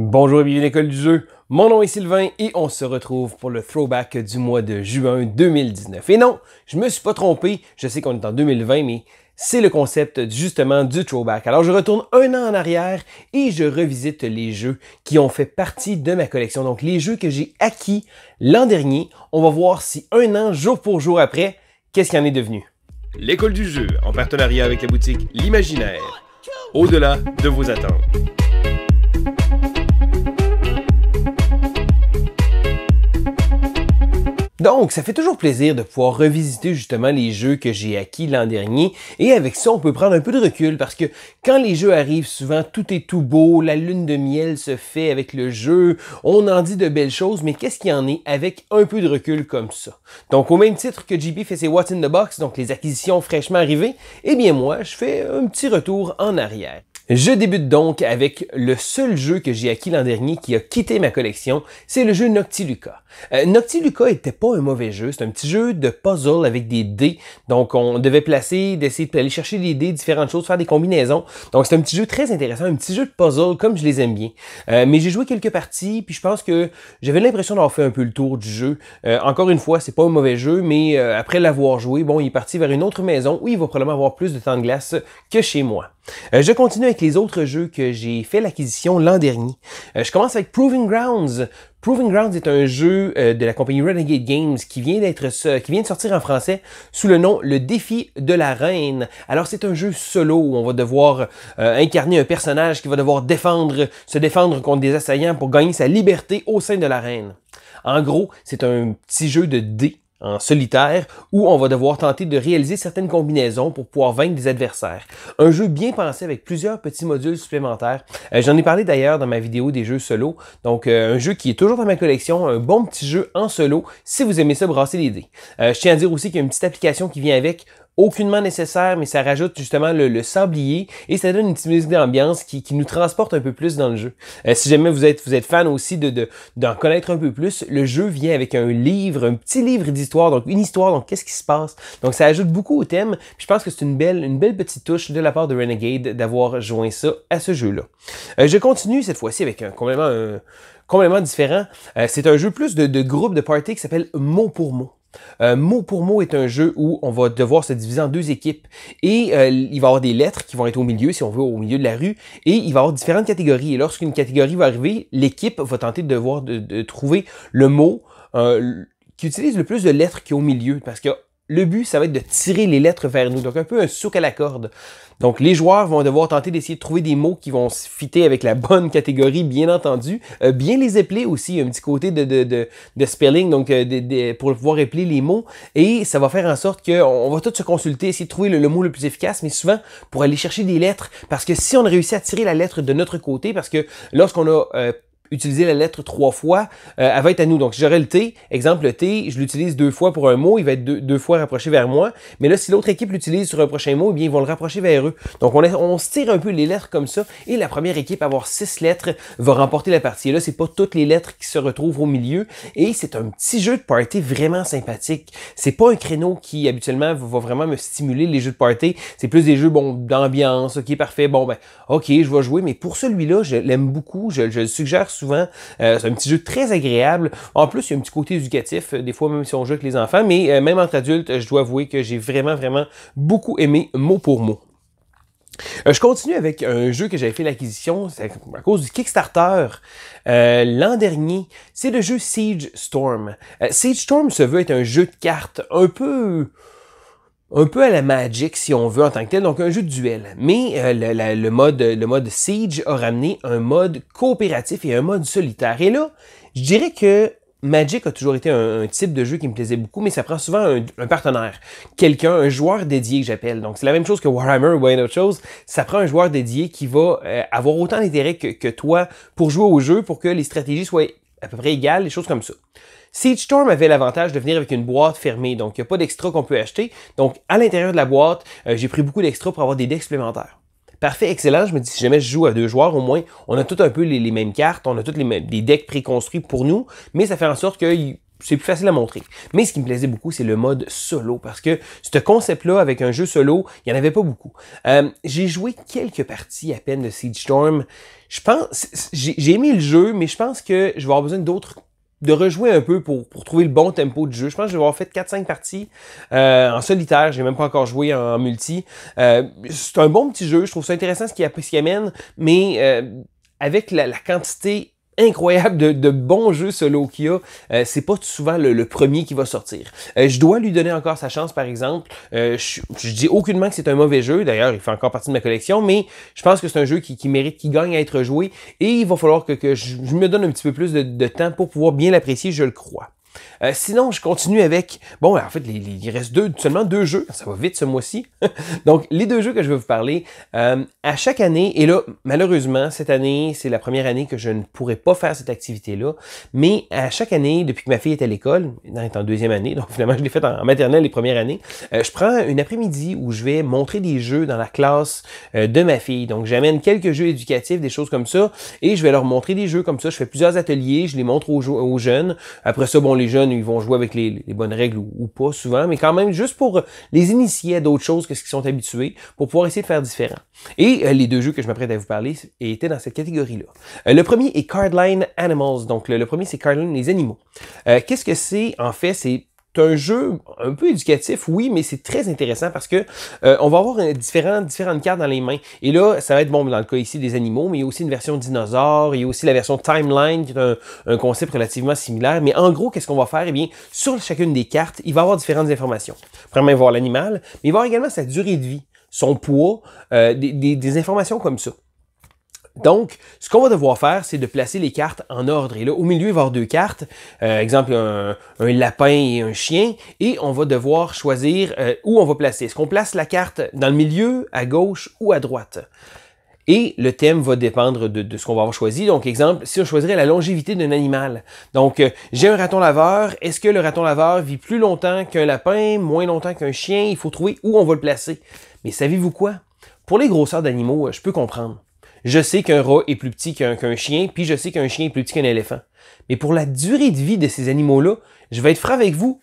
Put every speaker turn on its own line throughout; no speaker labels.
Bonjour et bienvenue à l'école du jeu. Mon nom est Sylvain et on se retrouve pour le throwback du mois de juin 2019. Et non, je me suis pas trompé, je sais qu'on est en 2020, mais c'est le concept justement du throwback. Alors je retourne un an en arrière et je revisite les jeux qui ont fait partie de ma collection. Donc les jeux que j'ai acquis l'an dernier. On va voir si un an, jour pour jour après, qu'est-ce qu'il en est devenu. L'école du jeu, en partenariat avec la boutique L'Imaginaire. Au-delà de vos attentes. Donc, ça fait toujours plaisir de pouvoir revisiter justement les jeux que j'ai acquis l'an dernier. Et avec ça, on peut prendre un peu de recul parce que quand les jeux arrivent, souvent tout est tout beau, la lune de miel se fait avec le jeu, on en dit de belles choses, mais qu'est-ce qu'il y en est avec un peu de recul comme ça? Donc, au même titre que JB fait ses What's in the Box, donc les acquisitions fraîchement arrivées, eh bien moi, je fais un petit retour en arrière. Je débute donc avec le seul jeu que j'ai acquis l'an dernier qui a quitté ma collection, c'est le jeu Noctiluca. Euh, Noctiluca était pas un mauvais jeu, c'est un petit jeu de puzzle avec des dés, donc on devait placer, d'essayer d'aller chercher des dés, différentes choses, faire des combinaisons. Donc c'est un petit jeu très intéressant, un petit jeu de puzzle comme je les aime bien. Euh, mais j'ai joué quelques parties, puis je pense que j'avais l'impression d'avoir fait un peu le tour du jeu. Euh, encore une fois, c'est pas un mauvais jeu, mais après l'avoir joué, bon, il est parti vers une autre maison où il va probablement avoir plus de temps de glace que chez moi. je continue avec les autres jeux que j'ai fait l'acquisition l'an dernier. Euh, je commence avec Proving Grounds. Proving Grounds est un jeu euh, de la compagnie Renegade Games qui vient d'être qui vient de sortir en français sous le nom Le défi de la reine. Alors c'est un jeu solo où on va devoir euh, incarner un personnage qui va devoir défendre se défendre contre des assaillants pour gagner sa liberté au sein de la reine. En gros, c'est un petit jeu de dés en solitaire où on va devoir tenter de réaliser certaines combinaisons pour pouvoir vaincre des adversaires. Un jeu bien pensé avec plusieurs petits modules supplémentaires. Euh, j'en ai parlé d'ailleurs dans ma vidéo des jeux solo. Donc euh, un jeu qui est toujours dans ma collection, un bon petit jeu en solo si vous aimez ça brasser les dés. Euh, je tiens à dire aussi qu'il y a une petite application qui vient avec, aucunement nécessaire, mais ça rajoute justement le, sablier et ça donne une petite d'ambiance qui, nous transporte un peu plus dans le jeu. Euh, si jamais vous êtes, vous êtes fan aussi de, d'en connaître un peu plus, le jeu vient avec un livre, un petit livre d'histoire, donc une histoire, donc qu'est-ce qui se passe. Donc ça ajoute beaucoup au thème, je pense que c'est une belle, une belle petite touche de la part de Renegade d'avoir joint ça à ce jeu-là. Euh, je continue cette fois-ci avec un complètement, complètement différent. Euh, c'est un jeu plus de, de groupe de party qui s'appelle Mot pour mot. Euh, mot pour mot est un jeu où on va devoir se diviser en deux équipes et euh, il va y avoir des lettres qui vont être au milieu, si on veut, au milieu de la rue et il va y avoir différentes catégories. Et lorsqu'une catégorie va arriver, l'équipe va tenter de devoir de, trouver le mot euh, qui utilise le plus de lettres qui a au milieu parce que le but, ça va être de tirer les lettres vers nous. Donc, un peu un souk à la corde. Donc, les joueurs vont devoir tenter d'essayer de trouver des mots qui vont se fitter avec la bonne catégorie, bien entendu. Euh, bien les épeler aussi, un petit côté de, de, de, spelling, donc euh, pour pouvoir épeler les mots. Et ça va faire en sorte qu'on va tous se consulter, essayer de trouver le, mot le plus efficace, mais souvent pour aller chercher des lettres. Parce que si on réussit à tirer la lettre de notre côté, parce que lorsqu'on a... Euh, utiliser la lettre trois fois, euh, elle va être à nous. Donc, si j'aurais le T, exemple le T, je l'utilise deux fois pour un mot, il va être deux, deux fois rapproché vers moi. Mais là, si l'autre équipe l'utilise sur un prochain mot, eh bien, ils vont le rapprocher vers eux. Donc, on, est on se tire un peu les lettres comme ça, et la première équipe à avoir six lettres va remporter la partie. Et là, c'est pas toutes les lettres qui se retrouvent au milieu, et c'est un petit jeu de party vraiment sympathique. C'est pas un créneau qui, habituellement, va vraiment me stimuler les jeux de party. C'est plus des jeux, bon, d'ambiance, est parfait, bon, ben, ok, je vais jouer, mais pour celui-là, je l'aime beaucoup, je, je le suggère souvent. Euh, c'est un petit jeu très agréable. En plus, il y a un petit côté éducatif, euh, des fois même si on joue avec les enfants, mais euh, même entre adultes, je dois avouer que j'ai vraiment, vraiment beaucoup aimé mot pour mot. je continue avec un jeu que j'avais fait l'acquisition à cause du Kickstarter l'an dernier. C'est le jeu Siege Storm. Siege Storm se veut être un jeu de cartes un peu un peu à la Magic si on veut en tant que tel, donc un jeu de duel. Mais euh, le, mode, le mode Siege a ramené un mode coopératif et un mode solitaire. Et là, je dirais que Magic a toujours été un, type de jeu qui me plaisait beaucoup, mais ça prend souvent un, partenaire, quelqu'un, un joueur dédié que j'appelle. Donc c'est la même chose que Warhammer ou bien autre chose, ça prend un joueur dédié qui va euh, avoir autant d'intérêt que, que toi pour jouer au jeu, pour que les stratégies soient à peu près égal, des choses comme ça. Siege Storm avait l'avantage de venir avec une boîte fermée, donc il n'y a pas d'extra qu'on peut acheter. Donc à l'intérieur de la boîte, euh, j'ai pris beaucoup d'extra pour avoir des decks supplémentaires. Parfait, excellent. Je me dis, si jamais je joue à deux joueurs, au moins, on a tout un peu les, mêmes cartes, on a tous les, mêmes, des decks préconstruits pour nous, mais ça fait en sorte que c'est plus facile à montrer. Mais ce qui me plaisait beaucoup, c'est le mode solo, parce que ce concept-là, avec un jeu solo, il n'y en avait pas beaucoup. Euh, j'ai joué quelques parties à peine de Siege Storm. Je pense, j'ai, aimé le jeu, mais je pense que je vais avoir besoin d'autres de rejouer un peu pour, pour trouver le bon tempo de jeu. Je pense que je vais avoir fait 4-5 parties euh, en solitaire. J'ai même pas encore joué en, multi. Euh, c'est un bon petit jeu. Je trouve ça intéressant ce qu'il, a, ce qu'il amène, mais avec la, la quantité incroyable de, de bons jeux solo qu'il a. Euh, c'est pas souvent le, premier qui va sortir. Euh, je dois lui donner encore sa chance, par exemple. Euh, je, dis aucunement que c'est un mauvais jeu. D'ailleurs, il fait encore partie de ma collection, mais je pense que c'est un jeu qui, qui mérite, qui gagne à être joué. Et il va falloir que, que je, je, me donne un petit peu plus de, de temps pour pouvoir bien l'apprécier, je le crois. Euh, sinon, je continue avec. Bon, en fait, il reste deux, seulement deux jeux. Ça va vite ce mois-ci. Donc, les deux jeux que je vais vous parler, euh, à chaque année, et là, malheureusement, cette année, c'est la première année que je ne pourrais pas faire cette activité-là. Mais à chaque année, depuis que ma fille est à l'école, elle est en deuxième année, donc finalement, je l'ai fait en, maternelle les premières années, euh, je prends une après-midi où je vais montrer des jeux dans la classe de ma fille. Donc, j'amène quelques jeux éducatifs, des choses comme ça, et je vais leur montrer des jeux comme ça. Je fais plusieurs ateliers, je les montre aux jeunes. Après ça, bon, les jeunes ils vont jouer avec les, bonnes règles ou, pas souvent, mais quand même juste pour euh, les initier à d'autres choses que ce qu'ils sont habitués, pour pouvoir essayer de faire différent. Et euh, les deux jeux que je m'apprête à vous parler étaient dans cette catégorie-là. Euh, le premier est Cardline Animals. Donc le premier, c'est Cardline les animaux. Qu'est-ce que c'est en fait? C'est c'est un jeu un peu éducatif, oui, mais c'est très intéressant parce que euh, on va avoir euh, différents, différentes cartes dans les mains. Et là, ça va être bon dans le cas ici des animaux, mais il y a aussi une version dinosaure, il y a aussi la version timeline qui est un, concept relativement similaire. Mais en gros, qu'est-ce qu'on va faire Eh bien, sur chacune des cartes, il va y avoir différentes informations. Premièrement, va voir l'animal, mais il va également sa durée de vie, son poids, euh, des informations comme ça. Donc, ce qu'on va devoir faire, c'est de placer les cartes en ordre. Et là, au milieu, il va y avoir deux cartes. Euh, exemple, un, lapin et un chien. Et on va devoir choisir euh, où on va placer. Est-ce qu'on place la carte dans le milieu, à gauche ou à droite? Et le thème va dépendre de, ce qu'on va avoir choisi. Donc, exemple, si on choisirait la longévité d'un animal. Donc, euh, j'ai un raton laveur. Est-ce que le raton laveur vit plus longtemps qu'un lapin, moins longtemps qu'un chien? Il faut trouver où on va le placer. Mais savez-vous quoi? Pour les grosseurs d'animaux, je peux comprendre. Je sais qu'un rat est plus petit qu'un chien, puis je sais qu'un chien est plus petit qu'un éléphant. Mais pour la durée de vie de ces animaux-là, je vais être franc avec vous,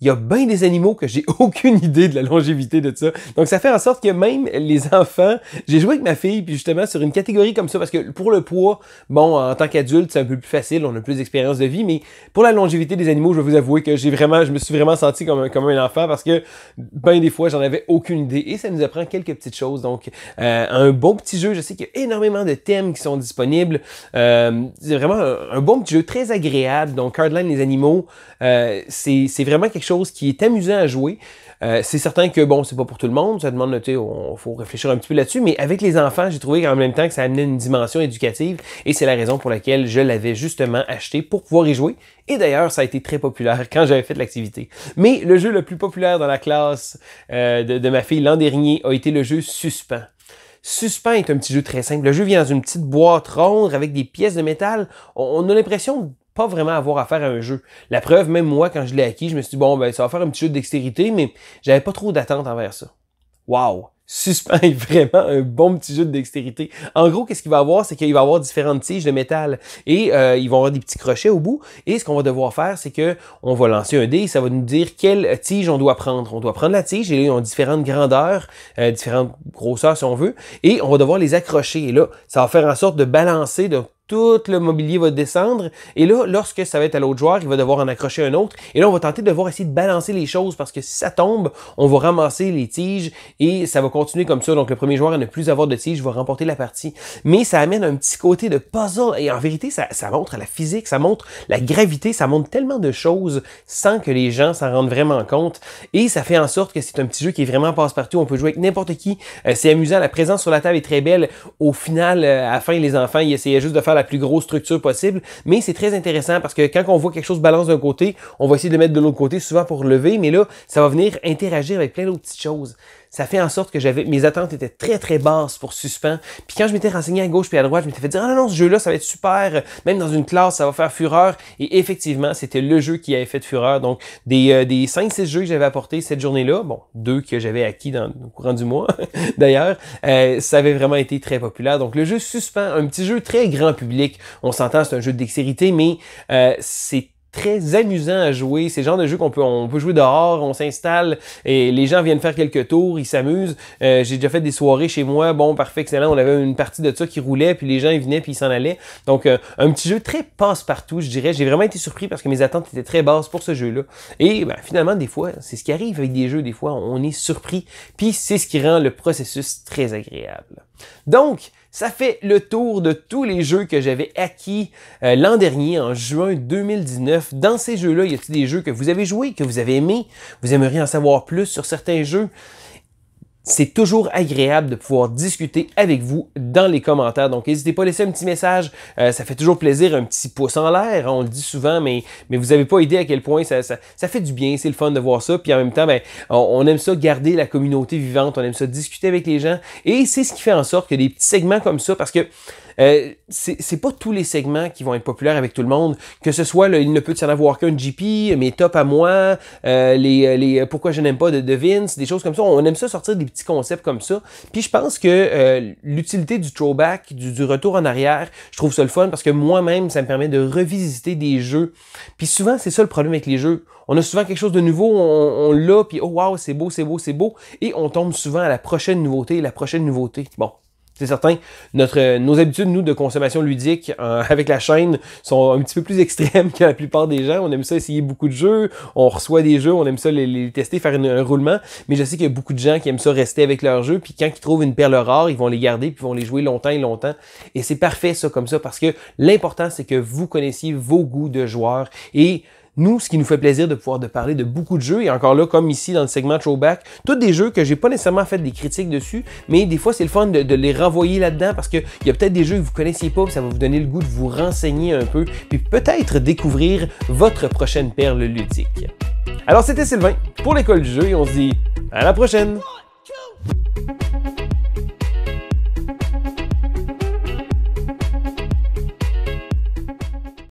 il y a bien des animaux que j'ai aucune idée de la longévité de ça. Donc ça fait en sorte que même les enfants, j'ai joué avec ma fille puis justement sur une catégorie comme ça parce que pour le poids, bon en tant qu'adulte, c'est un peu plus facile, on a plus d'expérience de vie mais pour la longévité des animaux, je vais vous avouer que j'ai vraiment je me suis vraiment senti comme un, comme un enfant parce que bien des fois, j'en avais aucune idée et ça nous apprend quelques petites choses. Donc euh, un bon petit jeu, je sais qu'il y a énormément de thèmes qui sont disponibles. Euh, c'est vraiment un, bon petit jeu très agréable. Donc Cardline les animaux, euh, c'est vraiment quelque chose chose qui est amusant à jouer. Euh, c'est certain que bon, c'est pas pour tout le monde, ça demande, tu on faut réfléchir un petit peu là-dessus, mais avec les enfants, j'ai trouvé qu'en même temps que ça amenait une dimension éducative et c'est la raison pour laquelle je l'avais justement acheté pour pouvoir y jouer. Et d'ailleurs, ça a été très populaire quand j'avais fait l'activité. Mais le jeu le plus populaire dans la classe euh, de, ma fille l'an dernier a été le jeu Suspens. Suspens est un petit jeu très simple. Le jeu vient dans une petite boîte ronde avec des pièces de métal. On a l'impression pas vraiment avoir affaire à un jeu. La preuve, même moi, quand je l'ai acquis, je me suis dit, bon, ben, ça va faire un petit jeu de dextérité, mais j'avais pas trop d'attente envers ça. Wow! suspend est vraiment un bon petit jeu de dextérité. En gros, qu'est-ce qu'il va avoir, c'est qu'il va avoir différentes tiges de métal et euh, ils vont avoir des petits crochets au bout. Et ce qu'on va devoir faire, c'est que on va lancer un dé, et ça va nous dire quelle tige on doit prendre. On doit prendre la tige et là, ils ont différentes grandeurs, euh, différentes grosseurs si on veut, et on va devoir les accrocher. Et là, ça va faire en sorte de balancer, de tout le mobilier va descendre. Et là, lorsque ça va être à l'autre joueur, il va devoir en accrocher un autre. Et là, on va tenter de voir essayer de balancer les choses parce que si ça tombe, on va ramasser les tiges et ça va continuer comme ça, donc le premier joueur à ne plus avoir de tige va remporter la partie. Mais ça amène un petit côté de puzzle. Et en vérité, ça, montre la physique, ça montre la gravité, ça montre tellement de choses sans que les gens s'en rendent vraiment compte. Et ça fait en sorte que c'est un petit jeu qui est vraiment passe-partout. On peut jouer avec n'importe qui. Euh, c'est amusant. La présence sur la table est très belle. Au final, afin euh, à la fin, les enfants, ils essayaient juste de faire la plus grosse structure possible. Mais c'est très intéressant parce que quand on voit quelque chose balance d'un côté, on va essayer de le mettre de l'autre côté, souvent pour lever. Mais là, ça va venir interagir avec plein d'autres petites choses ça fait en sorte que j'avais mes attentes étaient très très basses pour suspens. Puis quand je m'étais renseigné à gauche puis à droite, je m'étais fait dire "Ah non non, ce jeu-là ça va être super, même dans une classe, ça va faire fureur." Et effectivement, c'était le jeu qui avait fait de fureur. Donc des euh, des 5 6 jeux que j'avais apportés cette journée-là, bon, deux que j'avais acquis dans au courant du mois d'ailleurs, euh, ça avait vraiment été très populaire. Donc le jeu suspens, un petit jeu très grand public. On s'entend, c'est un jeu de dextérité mais euh, c'est très amusant à jouer. C'est le genre de jeu qu'on peut, on peut jouer dehors, on s'installe et les gens viennent faire quelques tours, ils s'amusent. Euh, j'ai déjà fait des soirées chez moi, bon, parfait, excellent. On avait une partie de ça qui roulait, puis les gens ils venaient, puis ils s'en allaient. Donc, euh, un petit jeu très passe-partout, je dirais. J'ai vraiment été surpris parce que mes attentes étaient très basses pour ce jeu-là. Et ben, finalement, des fois, c'est ce qui arrive avec des jeux, des fois, on est surpris. Puis c'est ce qui rend le processus très agréable. Donc, ça fait le tour de tous les jeux que j'avais acquis euh, l'an dernier, en juin 2019. Dans ces jeux-là, y a-t-il des jeux que vous avez joués, que vous avez aimés? Vous aimeriez en savoir plus sur certains jeux? C'est toujours agréable de pouvoir discuter avec vous dans les commentaires. Donc, n'hésitez pas à laisser un petit message. Euh, ça fait toujours plaisir, un petit pouce en l'air. Hein, on le dit souvent, mais, mais vous n'avez pas idée à quel point ça, ça, fait du bien. C'est le fun de voir ça. Puis en même temps, ben, on, aime ça garder la communauté vivante. On aime ça discuter avec les gens. Et c'est ce qui fait en sorte que des petits segments comme ça, parce que euh, c'est pas tous les segments qui vont être populaires avec tout le monde, que ce soit là il ne peut y en avoir qu'un GP, mes top à moi, euh, les, euh, les, euh, pourquoi je n'aime pas de, de, Vince, des choses comme ça. On aime ça sortir des petits concepts comme ça. Puis je pense que euh, l'utilité du throwback, du, du, retour en arrière, je trouve ça le fun parce que moi-même, ça me permet de revisiter des jeux. Puis souvent, c'est ça le problème avec les jeux. On a souvent quelque chose de nouveau, on, on l'a, puis oh wow, c'est beau, c'est beau, c'est beau, et on tombe souvent à la prochaine nouveauté, la prochaine nouveauté. Bon, c'est certain, notre, euh, nos habitudes, nous, de consommation ludique euh, avec la chaîne sont un petit peu plus extrêmes que la plupart des gens. On aime ça essayer beaucoup de jeux, on reçoit des jeux, on aime ça les, tester, faire un roulement. Mais je sais qu'il y a beaucoup de gens qui aiment ça rester avec leurs jeux, puis quand ils trouvent une perle rare, ils vont les garder, puis ils vont les jouer longtemps et longtemps. Et c'est parfait ça comme ça, parce que l'important, c'est que vous connaissiez vos goûts de joueurs et nous, ce qui nous fait plaisir de pouvoir de parler de beaucoup de jeux, et encore là, comme ici dans le segment Throwback, tous des jeux que j'ai pas nécessairement fait des critiques dessus, mais des fois c'est le fun de, les renvoyer là-dedans parce qu'il y a peut-être des jeux que vous connaissiez pas, ça va vous donner le goût de vous renseigner un peu, puis peut-être découvrir votre prochaine perle ludique. Alors c'était Sylvain pour l'école du jeu et on se dit à la prochaine!